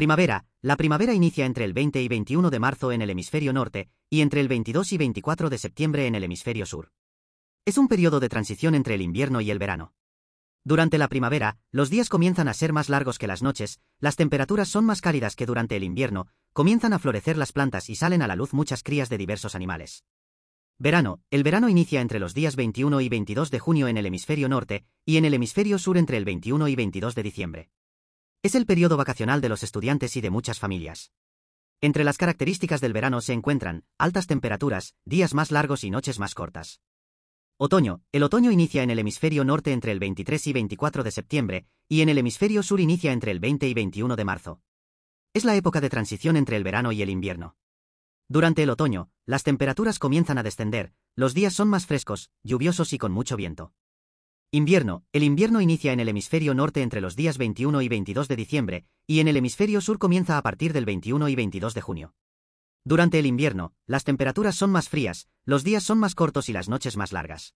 Primavera. La primavera inicia entre el 20 y 21 de marzo en el hemisferio norte y entre el 22 y 24 de septiembre en el hemisferio sur. Es un periodo de transición entre el invierno y el verano. Durante la primavera, los días comienzan a ser más largos que las noches, las temperaturas son más cálidas que durante el invierno, comienzan a florecer las plantas y salen a la luz muchas crías de diversos animales. Verano. El verano inicia entre los días 21 y 22 de junio en el hemisferio norte y en el hemisferio sur entre el 21 y 22 de diciembre. Es el periodo vacacional de los estudiantes y de muchas familias. Entre las características del verano se encuentran altas temperaturas, días más largos y noches más cortas. Otoño. El otoño inicia en el hemisferio norte entre el 23 y 24 de septiembre, y en el hemisferio sur inicia entre el 20 y 21 de marzo. Es la época de transición entre el verano y el invierno. Durante el otoño, las temperaturas comienzan a descender, los días son más frescos, lluviosos y con mucho viento. Invierno. El invierno inicia en el hemisferio norte entre los días 21 y 22 de diciembre, y en el hemisferio sur comienza a partir del 21 y 22 de junio. Durante el invierno, las temperaturas son más frías, los días son más cortos y las noches más largas.